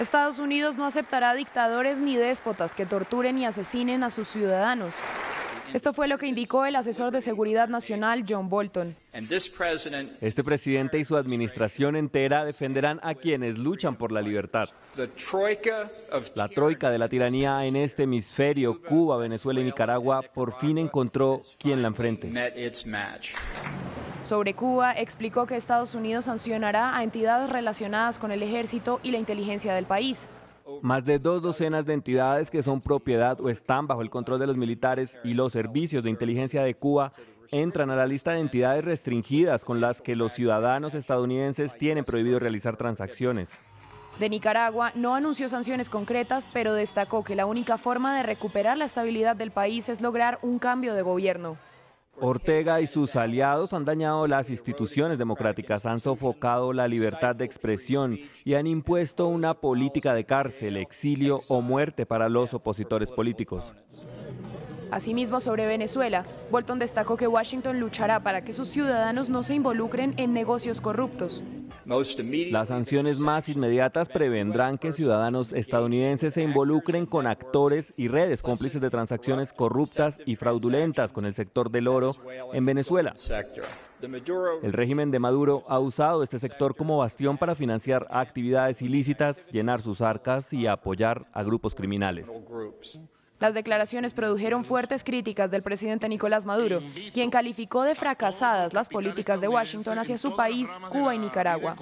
Estados Unidos no aceptará dictadores ni déspotas que torturen y asesinen a sus ciudadanos. Esto fue lo que indicó el asesor de Seguridad Nacional John Bolton. Este presidente y su administración entera defenderán a quienes luchan por la libertad. La troika de la tiranía en este hemisferio, Cuba, Venezuela y Nicaragua, por fin encontró quien la enfrente sobre Cuba explicó que Estados Unidos sancionará a entidades relacionadas con el ejército y la inteligencia del país. Más de dos docenas de entidades que son propiedad o están bajo el control de los militares y los servicios de inteligencia de Cuba entran a la lista de entidades restringidas con las que los ciudadanos estadounidenses tienen prohibido realizar transacciones. De Nicaragua no anunció sanciones concretas, pero destacó que la única forma de recuperar la estabilidad del país es lograr un cambio de gobierno. Ortega y sus aliados han dañado las instituciones democráticas, han sofocado la libertad de expresión y han impuesto una política de cárcel, exilio o muerte para los opositores políticos. Asimismo, sobre Venezuela, Bolton destacó que Washington luchará para que sus ciudadanos no se involucren en negocios corruptos. Las sanciones más inmediatas prevendrán que ciudadanos estadounidenses se involucren con actores y redes cómplices de transacciones corruptas y fraudulentas con el sector del oro en Venezuela. El régimen de Maduro ha usado este sector como bastión para financiar actividades ilícitas, llenar sus arcas y apoyar a grupos criminales. Las declaraciones produjeron fuertes críticas del presidente Nicolás Maduro, quien calificó de fracasadas las políticas de Washington hacia su país, Cuba y Nicaragua.